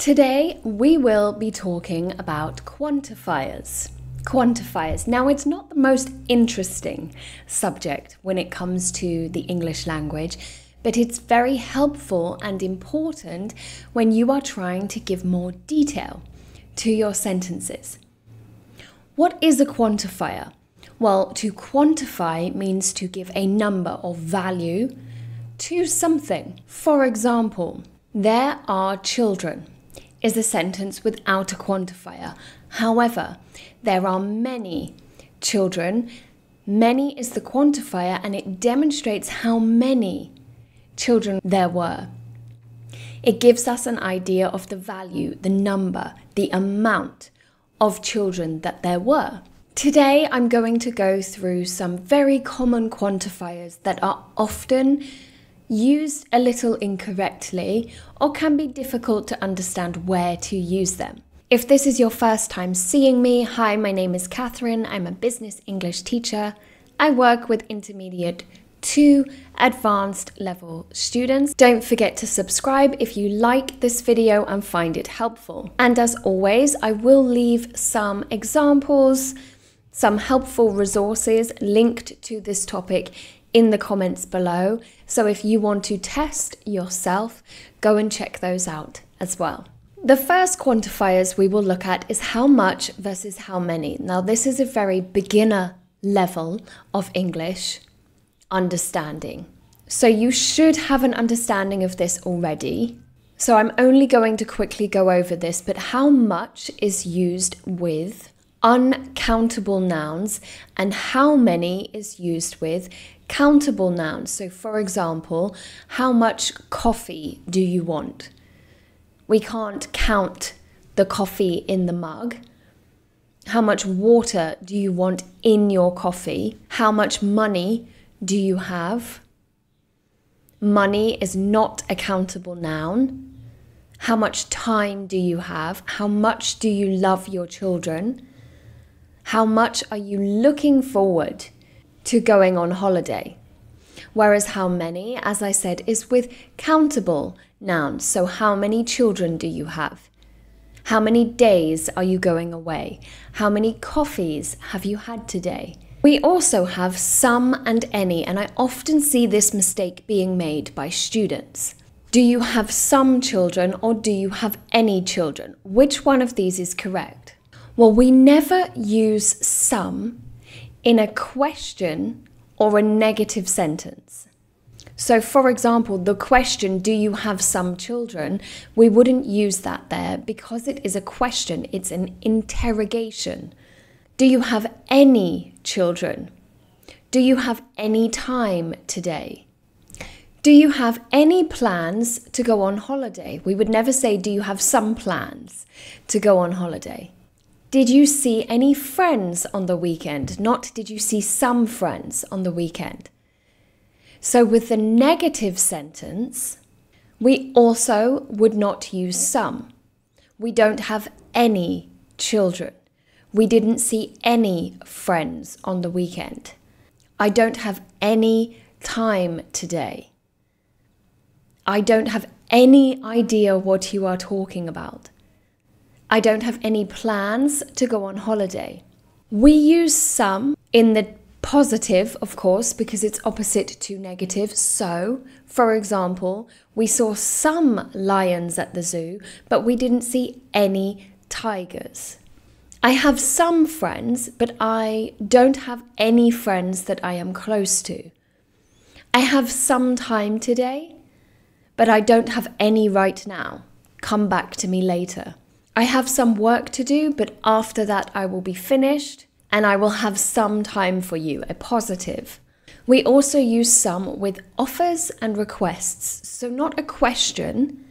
Today, we will be talking about quantifiers. Quantifiers. Now, it's not the most interesting subject when it comes to the English language, but it's very helpful and important when you are trying to give more detail to your sentences. What is a quantifier? Well, to quantify means to give a number or value to something. For example, there are children is a sentence without a quantifier. However, there are many children. Many is the quantifier and it demonstrates how many children there were. It gives us an idea of the value, the number, the amount of children that there were. Today, I'm going to go through some very common quantifiers that are often used a little incorrectly, or can be difficult to understand where to use them. If this is your first time seeing me, hi, my name is Catherine. I'm a business English teacher. I work with intermediate to advanced level students. Don't forget to subscribe if you like this video and find it helpful. And as always, I will leave some examples, some helpful resources linked to this topic in the comments below. So if you want to test yourself, go and check those out as well. The first quantifiers we will look at is how much versus how many. Now, this is a very beginner level of English understanding. So you should have an understanding of this already. So I'm only going to quickly go over this, but how much is used with uncountable nouns and how many is used with countable nouns. So, for example, how much coffee do you want? We can't count the coffee in the mug. How much water do you want in your coffee? How much money do you have? Money is not a countable noun. How much time do you have? How much do you love your children? How much are you looking forward to going on holiday? Whereas how many, as I said, is with countable nouns. So, how many children do you have? How many days are you going away? How many coffees have you had today? We also have some and any, and I often see this mistake being made by students. Do you have some children or do you have any children? Which one of these is correct? Well, we never use some in a question or a negative sentence. So, for example, the question, Do you have some children? We wouldn't use that there because it is a question, it's an interrogation. Do you have any children? Do you have any time today? Do you have any plans to go on holiday? We would never say, Do you have some plans to go on holiday? Did you see any friends on the weekend? Not did you see some friends on the weekend? So, with the negative sentence, we also would not use some. We don't have any children. We didn't see any friends on the weekend. I don't have any time today. I don't have any idea what you are talking about. I don't have any plans to go on holiday. We use some in the positive, of course, because it's opposite to negative. So, for example, we saw some lions at the zoo, but we didn't see any tigers. I have some friends, but I don't have any friends that I am close to. I have some time today, but I don't have any right now. Come back to me later. I have some work to do, but after that, I will be finished and I will have some time for you, a positive. We also use some with offers and requests. So, not a question.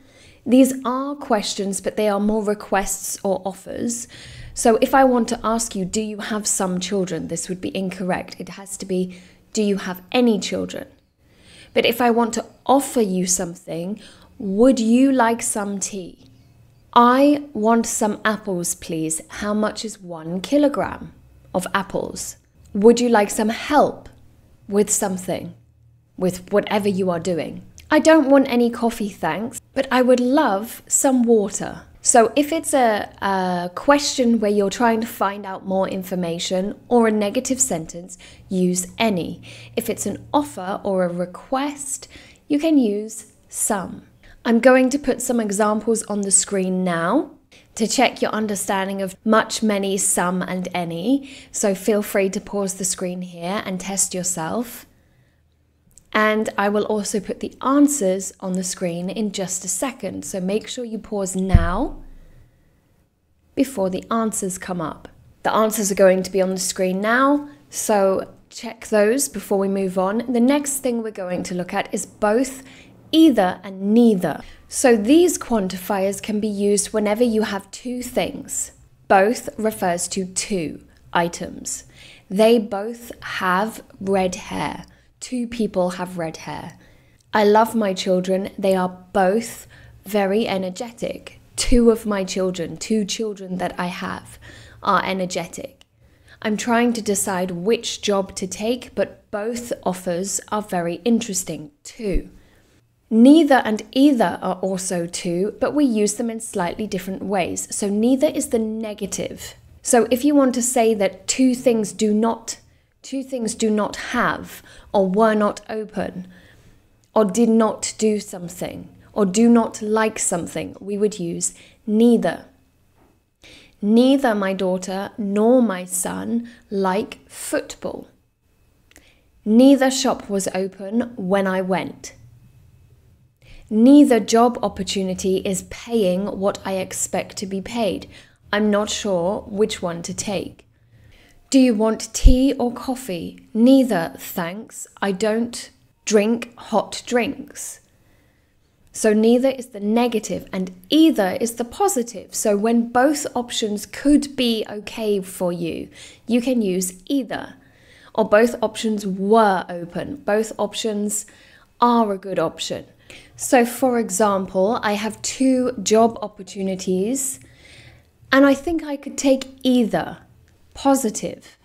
These are questions, but they are more requests or offers. So, if I want to ask you, do you have some children? This would be incorrect. It has to be, do you have any children? But if I want to offer you something, would you like some tea? I want some apples, please. How much is one kilogram of apples? Would you like some help with something, with whatever you are doing? I don't want any coffee, thanks, but I would love some water. So, if it's a, a, question where you're trying to find out more information or a negative sentence, use any. If it's an offer or a request, you can use some. I'm going to put some examples on the screen now to check your understanding of much, many, some, and any. So feel free to pause the screen here and test yourself. And I will also put the answers on the screen in just a second. So make sure you pause now before the answers come up. The answers are going to be on the screen now. So check those before we move on. The next thing we're going to look at is both either and neither. So these quantifiers can be used whenever you have two things. Both refers to two items. They both have red hair. Two people have red hair. I love my children. They are both very energetic. Two of my children, two children that I have, are energetic. I'm trying to decide which job to take, but both offers are very interesting too. Neither and either are also two, but we use them in slightly different ways. So neither is the negative. So if you want to say that two things do not, two things do not have, or were not open, or did not do something, or do not like something, we would use neither. Neither my daughter nor my son like football. Neither shop was open when I went. Neither job opportunity is paying what I expect to be paid. I'm not sure which one to take. Do you want tea or coffee? Neither, thanks. I don't drink hot drinks. So neither is the negative and either is the positive. So when both options could be okay for you, you can use either. Or both options were open. Both options are a good option. So, for example, I have two job opportunities, and I think I could take either positive.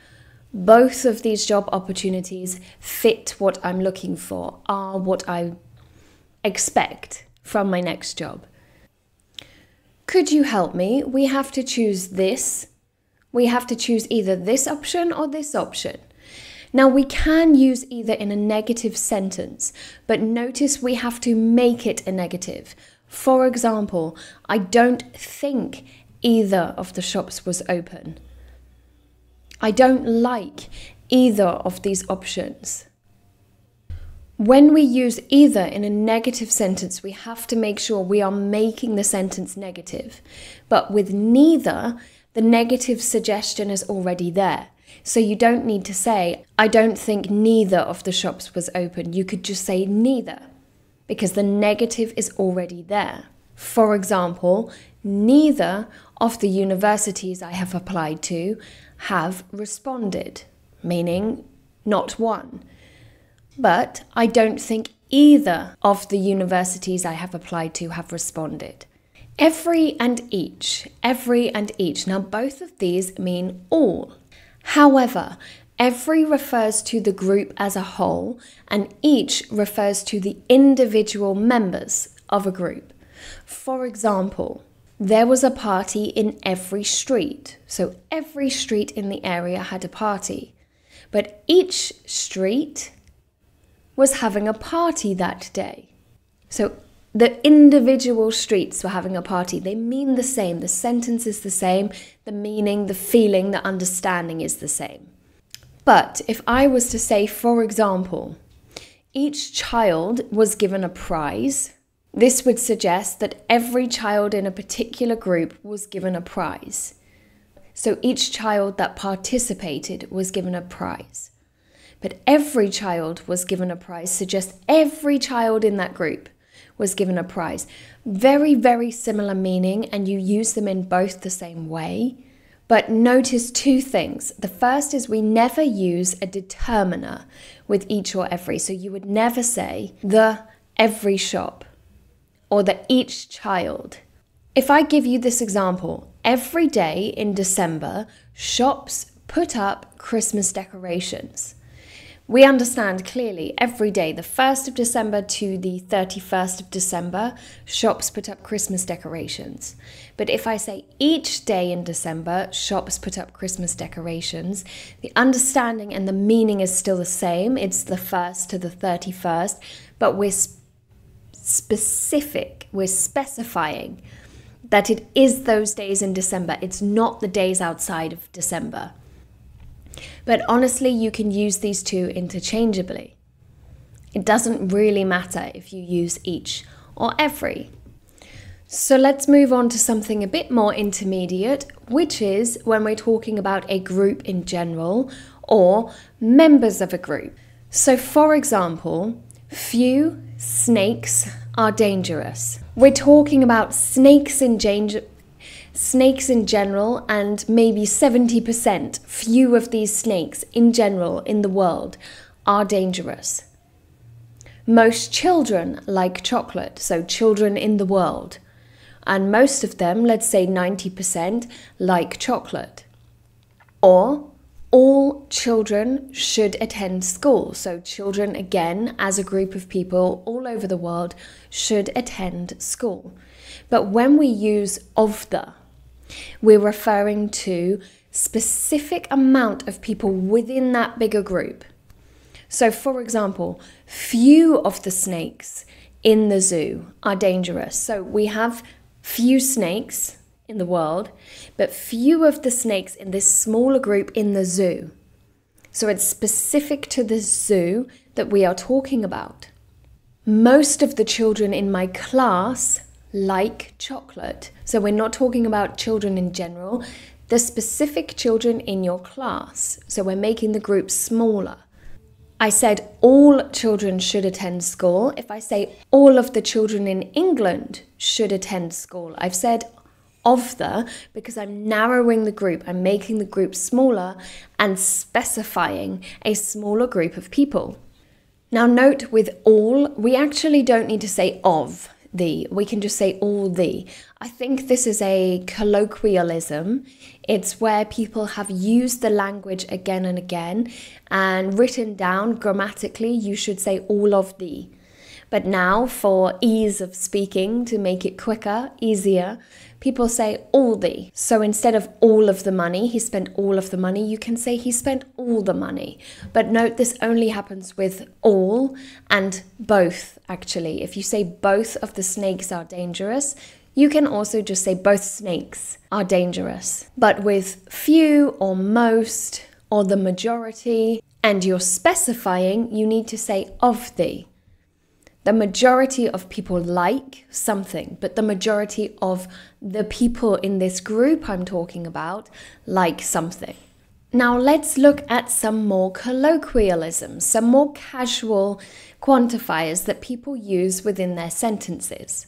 Both of these job opportunities fit what I'm looking for, are what I expect from my next job. Could you help me? We have to choose this. We have to choose either this option or this option. Now we can use either in a negative sentence, but notice we have to make it a negative. For example, I don't think either of the shops was open. I don't like either of these options. When we use either in a negative sentence, we have to make sure we are making the sentence negative. But with neither, the negative suggestion is already there. So you don't need to say, I don't think neither of the shops was open. You could just say neither because the negative is already there. For example, neither of the universities I have applied to have responded, meaning not one. But I don't think either of the universities I have applied to have responded. Every and each, every and each. Now, both of these mean all. However, every refers to the group as a whole, and each refers to the individual members of a group. For example, there was a party in every street, so every street in the area had a party. But each street was having a party that day. So the individual streets were having a party. They mean the same. The sentence is the same. The meaning, the feeling, the understanding is the same. But if I was to say, for example, each child was given a prize, this would suggest that every child in a particular group was given a prize. So each child that participated was given a prize. But every child was given a prize suggests every child in that group was given a prize. Very, very similar meaning, and you use them in both the same way. But notice two things. The first is we never use a determiner with each or every. So you would never say the every shop or the each child. If I give you this example, every day in December, shops put up Christmas decorations. We understand clearly every day, the 1st of December to the 31st of December, shops put up Christmas decorations. But if I say each day in December, shops put up Christmas decorations, the understanding and the meaning is still the same. It's the 1st to the 31st, but we're sp specific, we're specifying that it is those days in December. It's not the days outside of December. But honestly, you can use these two interchangeably. It doesn't really matter if you use each or every. So let's move on to something a bit more intermediate, which is when we're talking about a group in general or members of a group. So, for example, few snakes are dangerous. We're talking about snakes in danger, snakes in general, and maybe 70% few of these snakes in general in the world are dangerous. Most children like chocolate, so children in the world. And most of them, let's say 90%, like chocolate. Or all children should attend school. So, children, again, as a group of people all over the world, should attend school. But when we use of the we're referring to specific amount of people within that bigger group. So for example, few of the snakes in the zoo are dangerous. So we have few snakes in the world, but few of the snakes in this smaller group in the zoo. So it's specific to the zoo that we are talking about. Most of the children in my class like chocolate. So we're not talking about children in general, the specific children in your class. So we're making the group smaller. I said all children should attend school. If I say all of the children in England should attend school, I've said of the because I'm narrowing the group, I'm making the group smaller and specifying a smaller group of people. Now, note with all, we actually don't need to say of the We can just say all the. I think this is a colloquialism. It's where people have used the language again and again and written down grammatically, you should say all of the, But now, for ease of speaking, to make it quicker, easier, People say all the. So instead of all of the money, he spent all of the money, you can say he spent all the money. But note this only happens with all and both, actually. If you say both of the snakes are dangerous, you can also just say both snakes are dangerous. But with few or most or the majority, and you're specifying, you need to say of the. The majority of people like something, but the majority of the people in this group I'm talking about like something. Now let's look at some more colloquialisms, some more casual quantifiers that people use within their sentences.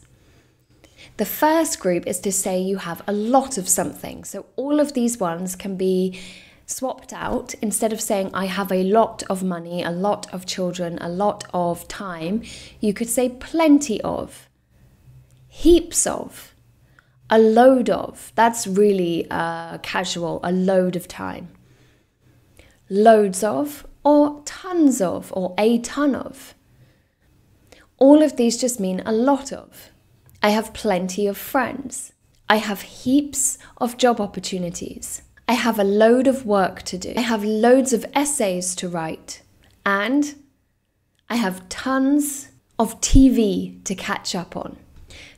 The first group is to say you have a lot of something. So all of these ones can be swapped out instead of saying i have a lot of money a lot of children a lot of time you could say plenty of heaps of a load of that's really uh, casual a load of time loads of or tons of or a ton of all of these just mean a lot of i have plenty of friends i have heaps of job opportunities I have a load of work to do. I have loads of essays to write. And I have tons of TV to catch up on.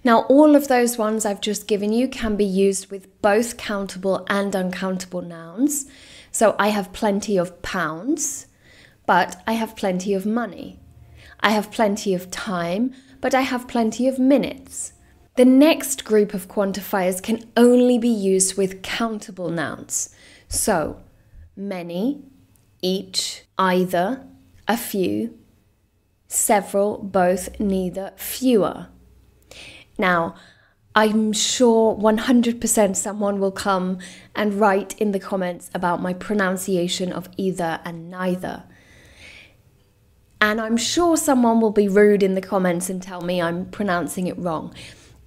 Now, all of those ones I've just given you can be used with both countable and uncountable nouns. So I have plenty of pounds, but I have plenty of money. I have plenty of time, but I have plenty of minutes. The next group of quantifiers can only be used with countable nouns. So, many, each, either, a few, several, both, neither, fewer. Now, I'm sure 100% someone will come and write in the comments about my pronunciation of either and neither. And I'm sure someone will be rude in the comments and tell me I'm pronouncing it wrong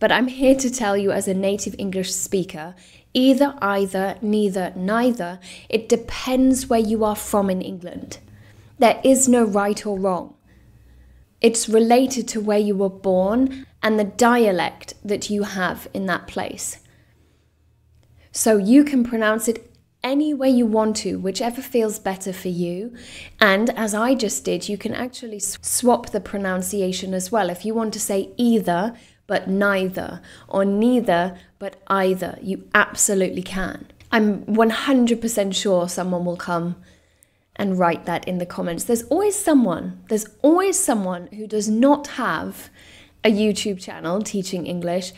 but I'm here to tell you as a native English speaker either, either, neither, neither, it depends where you are from in England. There is no right or wrong. It's related to where you were born and the dialect that you have in that place. So you can pronounce it any way you want to, whichever feels better for you. And as I just did, you can actually swap the pronunciation as well. If you want to say either, but neither, or neither, but either. You absolutely can. I'm 100% sure someone will come and write that in the comments. There's always someone, there's always someone who does not have a YouTube channel teaching English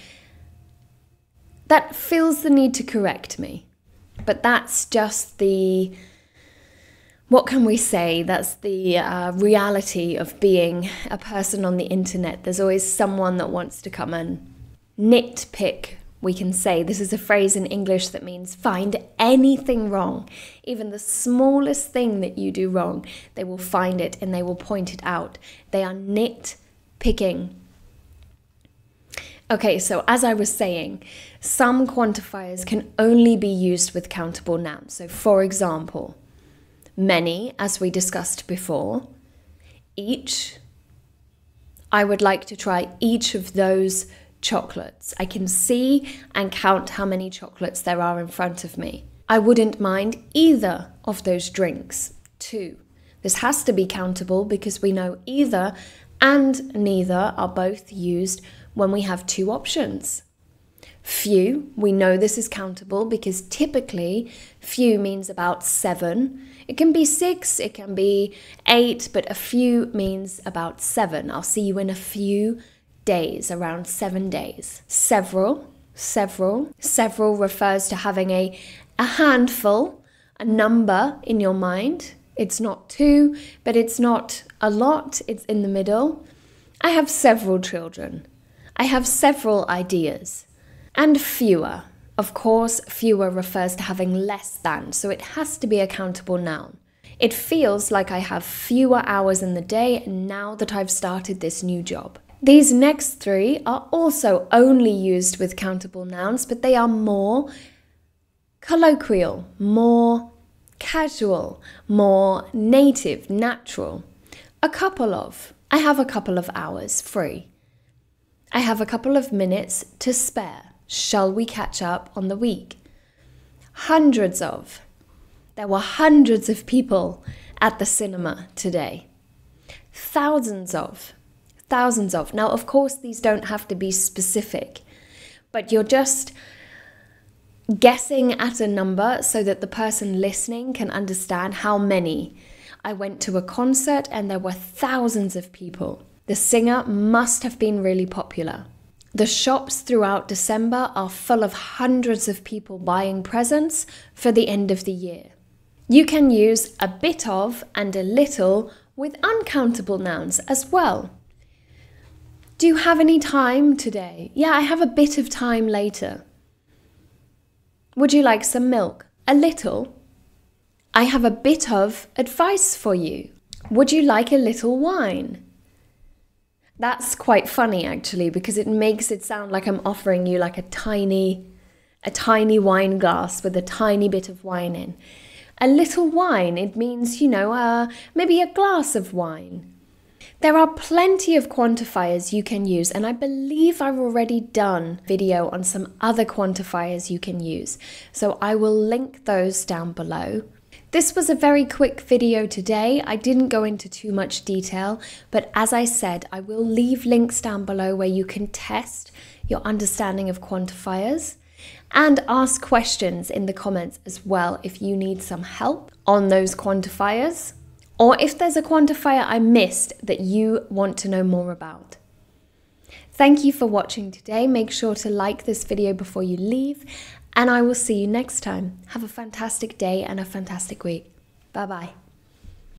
that feels the need to correct me. But that's just the what can we say? That's the uh, reality of being a person on the internet. There's always someone that wants to come and nitpick. We can say this is a phrase in English that means find anything wrong, even the smallest thing that you do wrong, they will find it and they will point it out. They are nitpicking. Okay, so as I was saying, some quantifiers can only be used with countable nouns. So, for example, many, as we discussed before. Each, I would like to try each of those chocolates. I can see and count how many chocolates there are in front of me. I wouldn't mind either of those drinks, too. This has to be countable because we know either and neither are both used when we have two options few. We know this is countable because typically few means about seven. It can be six, it can be eight, but a few means about seven. I'll see you in a few days, around seven days. Several, several. Several refers to having a, a handful, a number in your mind. It's not two, but it's not a lot, it's in the middle. I have several children. I have several ideas. And fewer. Of course, fewer refers to having less than, so it has to be a countable noun. It feels like I have fewer hours in the day now that I've started this new job. These next three are also only used with countable nouns, but they are more colloquial, more casual, more native, natural. A couple of. I have a couple of hours free. I have a couple of minutes to spare. Shall we catch up on the week? Hundreds of. There were hundreds of people at the cinema today. Thousands of. Thousands of. Now, of course, these don't have to be specific, but you're just guessing at a number so that the person listening can understand how many. I went to a concert and there were thousands of people. The singer must have been really popular. The shops throughout December are full of hundreds of people buying presents for the end of the year. You can use a bit of and a little with uncountable nouns as well. Do you have any time today? Yeah, I have a bit of time later. Would you like some milk? A little. I have a bit of advice for you. Would you like a little wine? That's quite funny actually because it makes it sound like I'm offering you like a tiny a tiny wine glass with a tiny bit of wine in. A little wine, it means, you know, uh, maybe a glass of wine. There are plenty of quantifiers you can use, and I believe I've already done video on some other quantifiers you can use. So I will link those down below. This was a very quick video today. I didn't go into too much detail, but as I said, I will leave links down below where you can test your understanding of quantifiers and ask questions in the comments as well if you need some help on those quantifiers or if there's a quantifier I missed that you want to know more about. Thank you for watching today. Make sure to like this video before you leave and I will see you next time. Have a fantastic day and a fantastic week. Bye bye.